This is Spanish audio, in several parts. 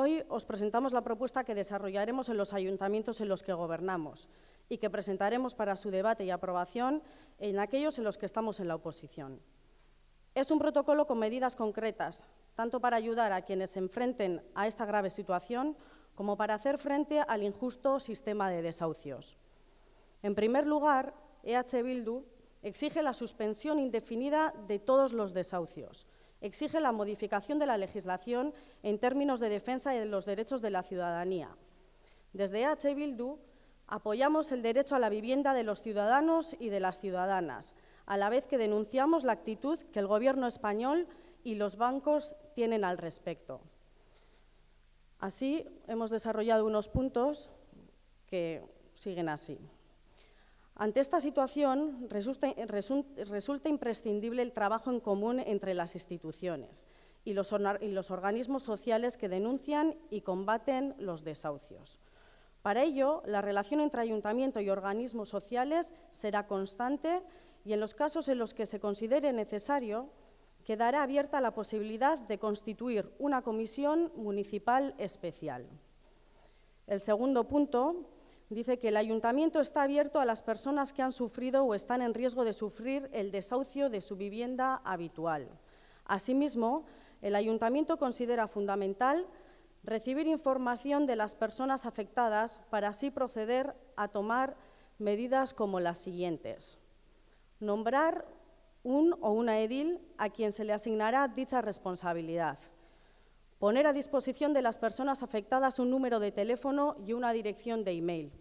Hoy os presentamos la propuesta que desarrollaremos en los ayuntamientos en los que gobernamos y que presentaremos para su debate y aprobación en aquellos en los que estamos en la oposición. Es un protocolo con medidas concretas, tanto para ayudar a quienes se enfrenten a esta grave situación como para hacer frente al injusto sistema de desahucios. En primer lugar, EH Bildu exige la suspensión indefinida de todos los desahucios, exige la modificación de la legislación en términos de defensa de los derechos de la ciudadanía. Desde H. Bildu apoyamos el derecho a la vivienda de los ciudadanos y de las ciudadanas, a la vez que denunciamos la actitud que el Gobierno español y los bancos tienen al respecto. Así, hemos desarrollado unos puntos que siguen así. Ante esta situación resulta, imprescindible el trabajo en común entre las instituciones y los, y los organismos sociales que denuncian y combaten los desahucios. Para ello, la relación entre ayuntamiento y organismos sociales será constante y en los casos en los que se considere necesario, quedará abierta la posibilidad de constituir una comisión municipal especial. El segundo punto dice que el ayuntamiento está abierto a las personas que han sufrido o están en riesgo de sufrir el desahucio de su vivienda habitual. Asimismo, el ayuntamiento considera fundamental recibir información de las personas afectadas para así proceder a tomar medidas como las siguientes. Nombrar un o una edil a quien se le asignará dicha responsabilidad. Poner a disposición de las personas afectadas un número de teléfono y una dirección de email.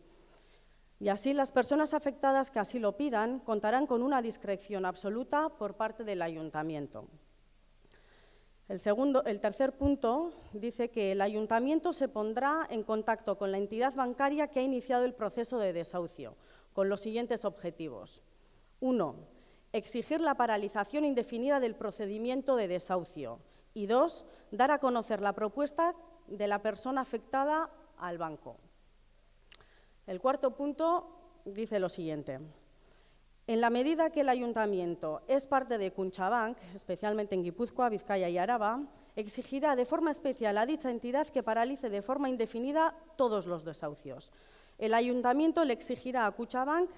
Y así las personas afectadas que así lo pidan contarán con una discreción absoluta por parte del ayuntamiento. El, el tercer punto dice que el ayuntamiento se pondrá en contacto con la entidad bancaria que ha iniciado el proceso de desahucio, con los siguientes objetivos. Uno, exigir la paralización indefinida del procedimiento de desahucio y dos, dar a conocer la propuesta de la persona afectada al banco. El cuarto punto dice lo siguiente. En la medida que el ayuntamiento es parte de Cunchabank, especialmente en Guipúzcoa, Vizcaya y Araba, exigirá de forma especial a dicha entidad que paralice de forma indefinida todos los desahucios. El ayuntamiento le exigirá a Cunchabank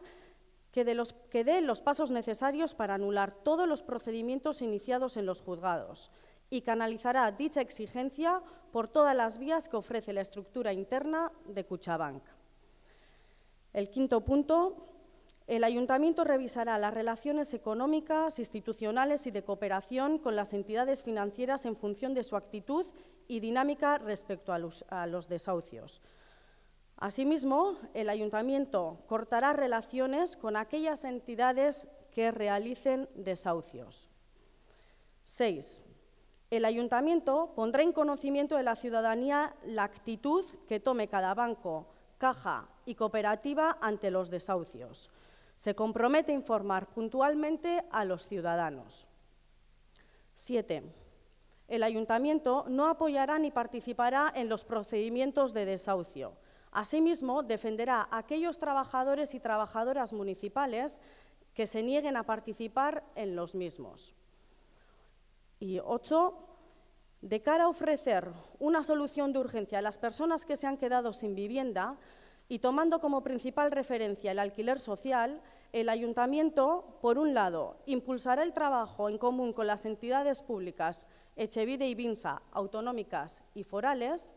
que, que dé los pasos necesarios para anular todos los procedimientos iniciados en los juzgados, y canalizará dicha exigencia por todas las vías que ofrece la estructura interna de Cuchabank. El quinto punto, el Ayuntamiento revisará las relaciones económicas, institucionales y de cooperación con las entidades financieras en función de su actitud y dinámica respecto a los, desahucios. Asimismo, el Ayuntamiento cortará relaciones con aquellas entidades que realicen desahucios. 6 el ayuntamiento pondrá en conocimiento de la ciudadanía la actitud que tome cada banco, caja y cooperativa ante los desahucios. Se compromete a informar puntualmente a los ciudadanos. 7. El ayuntamiento no apoyará ni participará en los procedimientos de desahucio. Asimismo, defenderá a aquellos trabajadores y trabajadoras municipales que se nieguen a participar en los mismos. Y ocho, de cara a ofrecer una solución de urgencia a las personas que se han quedado sin vivienda y tomando como principal referencia el alquiler social, el Ayuntamiento, por un lado, impulsará el trabajo en común con las entidades públicas Echevide y Vinsa, autonómicas y forales,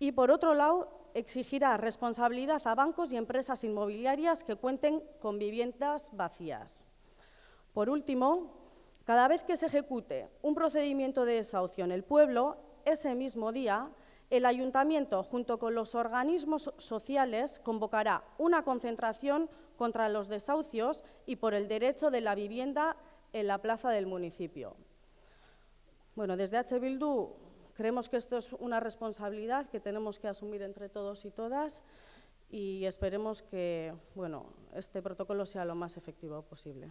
y por otro lado, exigirá responsabilidad a bancos y empresas inmobiliarias que cuenten con viviendas vacías. Por último, cada vez que se ejecute un procedimiento de desahucio en el pueblo, ese mismo día, el ayuntamiento, junto con los organismos sociales, convocará una concentración contra los desahucios y por el derecho de la vivienda en la plaza del municipio. Bueno, desde H. Bildu creemos que esto es una responsabilidad que tenemos que asumir entre todos y todas y esperemos que este protocolo sea lo más efectivo posible.